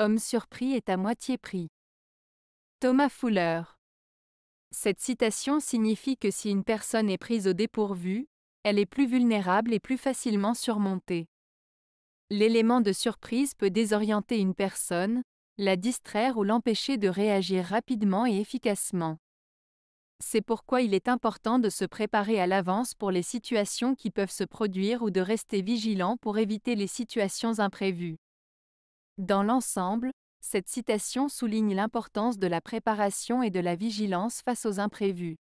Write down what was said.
Homme surpris est à moitié pris. Thomas Fuller. Cette citation signifie que si une personne est prise au dépourvu, elle est plus vulnérable et plus facilement surmontée. L'élément de surprise peut désorienter une personne, la distraire ou l'empêcher de réagir rapidement et efficacement. C'est pourquoi il est important de se préparer à l'avance pour les situations qui peuvent se produire ou de rester vigilant pour éviter les situations imprévues. Dans l'ensemble, cette citation souligne l'importance de la préparation et de la vigilance face aux imprévus.